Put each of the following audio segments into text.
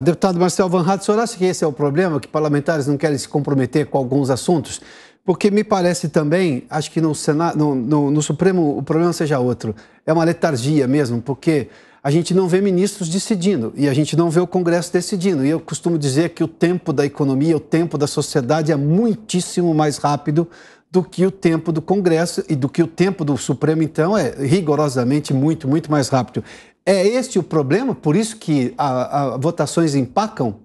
Deputado Marcel Van Hatt, o senhor acha que esse é o problema, que parlamentares não querem se comprometer com alguns assuntos? Porque me parece também, acho que no, Senado, no, no, no Supremo o problema seja outro. É uma letargia mesmo, porque a gente não vê ministros decidindo e a gente não vê o Congresso decidindo. E eu costumo dizer que o tempo da economia, o tempo da sociedade é muitíssimo mais rápido do que o tempo do Congresso e do que o tempo do Supremo, então, é rigorosamente muito, muito mais rápido. É este o problema? Por isso que as votações empacam?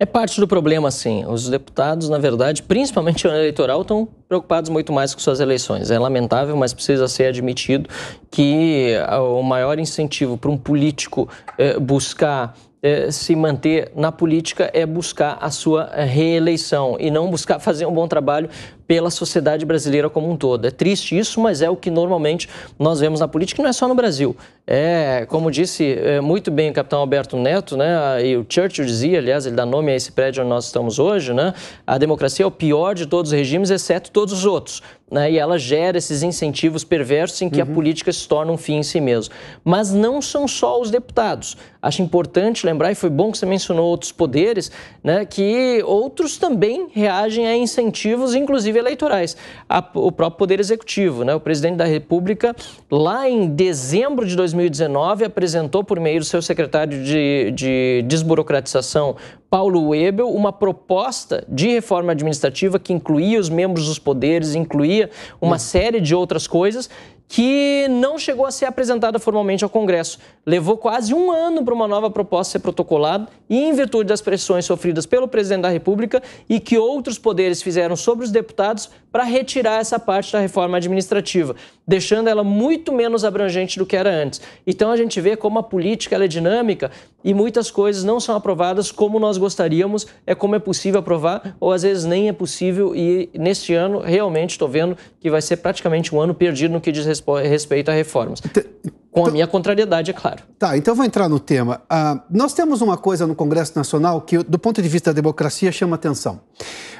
É parte do problema, sim. Os deputados, na verdade, principalmente o eleitoral, estão preocupados muito mais com suas eleições. É lamentável, mas precisa ser admitido que ah, o maior incentivo para um político eh, buscar eh, se manter na política é buscar a sua eh, reeleição e não buscar fazer um bom trabalho pela sociedade brasileira como um todo. É triste isso, mas é o que normalmente nós vemos na política, não é só no Brasil. É, como disse é, muito bem o capitão Alberto Neto, né, e o Churchill dizia, aliás, ele dá nome a esse prédio onde nós estamos hoje, né, a democracia é o pior de todos os regimes, exceto todos os outros né, e ela gera esses incentivos perversos em que uhum. a política se torna um fim em si mesmo. Mas não são só os deputados. Acho importante lembrar, e foi bom que você mencionou outros poderes, né, que outros também reagem a incentivos, inclusive eleitorais. A, o próprio Poder Executivo, né, o presidente da República, lá em dezembro de 2019, apresentou por meio do seu secretário de, de desburocratização, Paulo Webel uma proposta de reforma administrativa que incluía os membros dos poderes, incluía uma hum. série de outras coisas que não chegou a ser apresentada formalmente ao Congresso. Levou quase um ano para uma nova proposta ser protocolada e, em virtude das pressões sofridas pelo presidente da República e que outros poderes fizeram sobre os deputados para retirar essa parte da reforma administrativa deixando ela muito menos abrangente do que era antes. Então a gente vê como a política é dinâmica e muitas coisas não são aprovadas como nós gostaríamos, é como é possível aprovar, ou às vezes nem é possível, e neste ano realmente estou vendo que vai ser praticamente um ano perdido no que diz respeito a reformas. Com a então minha contrariedade, é claro. Tá, então vou entrar no tema. Uh, nós temos uma coisa no Congresso Nacional que, do ponto de vista da democracia, chama atenção.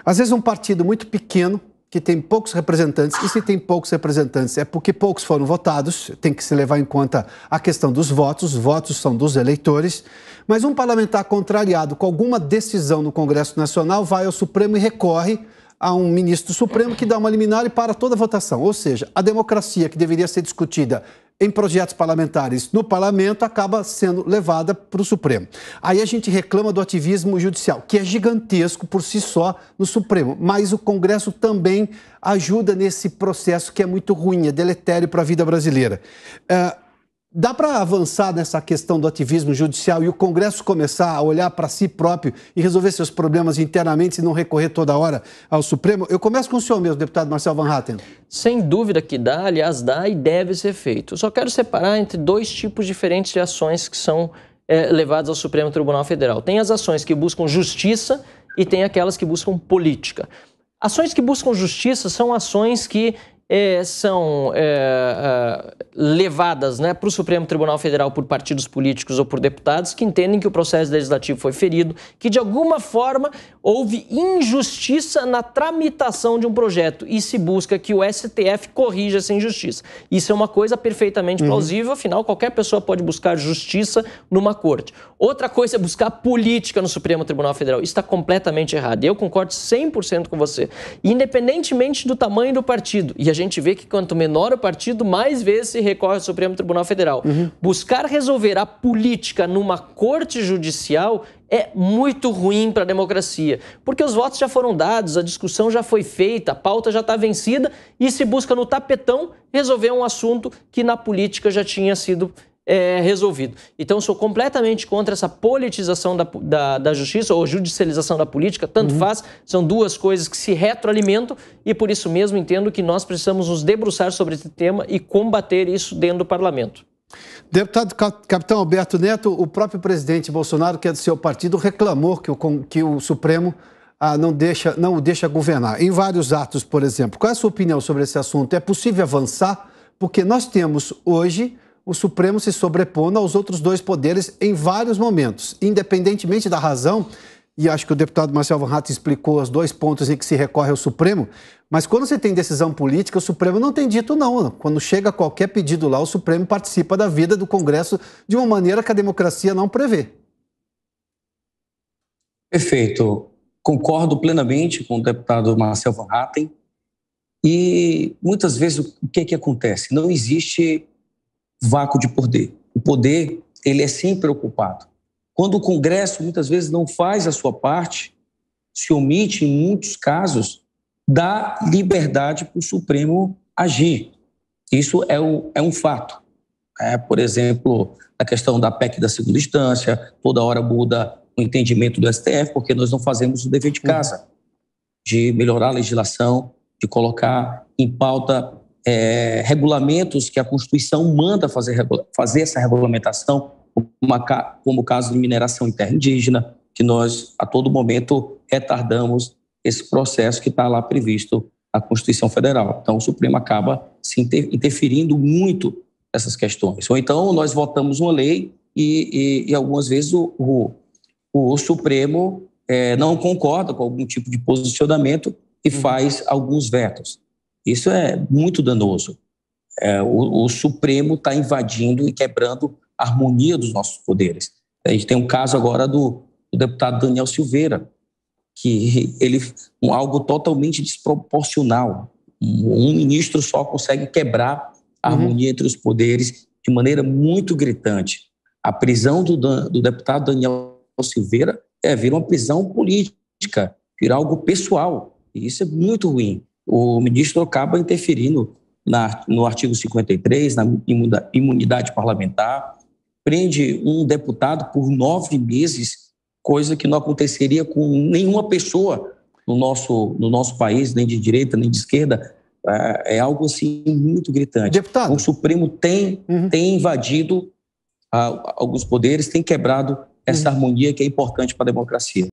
Às vezes um partido muito pequeno, que tem poucos representantes, e se tem poucos representantes é porque poucos foram votados, tem que se levar em conta a questão dos votos, votos são dos eleitores, mas um parlamentar contrariado com alguma decisão no Congresso Nacional vai ao Supremo e recorre a um ministro Supremo que dá uma liminar e para toda a votação. Ou seja, a democracia que deveria ser discutida em projetos parlamentares no parlamento acaba sendo levada para o Supremo. Aí a gente reclama do ativismo judicial, que é gigantesco por si só no Supremo, mas o Congresso também ajuda nesse processo que é muito ruim, é deletério para a vida brasileira. Uh, Dá para avançar nessa questão do ativismo judicial e o Congresso começar a olhar para si próprio e resolver seus problemas internamente e não recorrer toda hora ao Supremo? Eu começo com o senhor mesmo, deputado Marcel Van Hatten. Sem dúvida que dá, aliás, dá e deve ser feito. Eu só quero separar entre dois tipos diferentes de ações que são é, levadas ao Supremo Tribunal Federal. Tem as ações que buscam justiça e tem aquelas que buscam política. Ações que buscam justiça são ações que é, são é, é, levadas né, para o Supremo Tribunal Federal por partidos políticos ou por deputados que entendem que o processo legislativo foi ferido, que de alguma forma houve injustiça na tramitação de um projeto e se busca que o STF corrija essa injustiça. Isso é uma coisa perfeitamente uhum. plausível, uhum. afinal, qualquer pessoa pode buscar justiça numa corte. Outra coisa é buscar política no Supremo Tribunal Federal. Isso está completamente errado. E eu concordo 100% com você. Independentemente do tamanho do partido, e a a gente vê que quanto menor o partido, mais vezes se recorre ao Supremo Tribunal Federal. Uhum. Buscar resolver a política numa corte judicial é muito ruim para a democracia, porque os votos já foram dados, a discussão já foi feita, a pauta já está vencida e se busca no tapetão resolver um assunto que na política já tinha sido é, resolvido. Então, sou completamente contra essa politização da, da, da justiça ou judicialização da política, tanto uhum. faz, são duas coisas que se retroalimentam e por isso mesmo entendo que nós precisamos nos debruçar sobre esse tema e combater isso dentro do parlamento. Deputado Capitão Alberto Neto, o próprio presidente Bolsonaro, que é do seu partido, reclamou que o, que o Supremo ah, não, deixa, não o deixa governar. Em vários atos, por exemplo. Qual é a sua opinião sobre esse assunto? É possível avançar? Porque nós temos hoje o Supremo se sobrepondo aos outros dois poderes em vários momentos, independentemente da razão. E acho que o deputado Marcel Van Hatten explicou os dois pontos em que se recorre ao Supremo. Mas quando você tem decisão política, o Supremo não tem dito não. Quando chega qualquer pedido lá, o Supremo participa da vida do Congresso de uma maneira que a democracia não prevê. Perfeito. Concordo plenamente com o deputado Marcel Van Hatten. E muitas vezes o que, é que acontece? Não existe vácuo de poder. O poder, ele é sempre ocupado. Quando o Congresso muitas vezes não faz a sua parte, se omite em muitos casos, dá liberdade para o Supremo agir. Isso é, o, é um fato. É, por exemplo, a questão da PEC da segunda instância, toda hora muda o entendimento do STF, porque nós não fazemos o dever de casa, de melhorar a legislação, de colocar em pauta é, regulamentos que a Constituição manda fazer, fazer essa regulamentação, uma, como o caso de mineração interna indígena, que nós, a todo momento, retardamos esse processo que está lá previsto na Constituição Federal. Então, o Supremo acaba se interferindo muito nessas questões. Ou então, nós votamos uma lei e, e, e algumas vezes, o, o, o Supremo é, não concorda com algum tipo de posicionamento e uhum. faz alguns vetos. Isso é muito danoso. É, o, o, Supremo está invadindo e quebrando a harmonia dos nossos poderes. A gente tem um caso agora do, do deputado Daniel Silveira, que ele um, algo totalmente desproporcional. Um, um ministro só consegue quebrar a uhum. harmonia entre os poderes de maneira muito gritante. A prisão do, do deputado Daniel Silveira é vir uma prisão política, virar algo pessoal. E isso é muito ruim o ministro acaba interferindo na, no artigo 53, na imunidade parlamentar, prende um deputado por nove meses, coisa que não aconteceria com nenhuma pessoa no nosso, no nosso país, nem de direita, nem de esquerda. É, é algo assim muito gritante. Deputado. O Supremo tem, uhum. tem invadido ah, alguns poderes, tem quebrado essa uhum. harmonia que é importante para a democracia.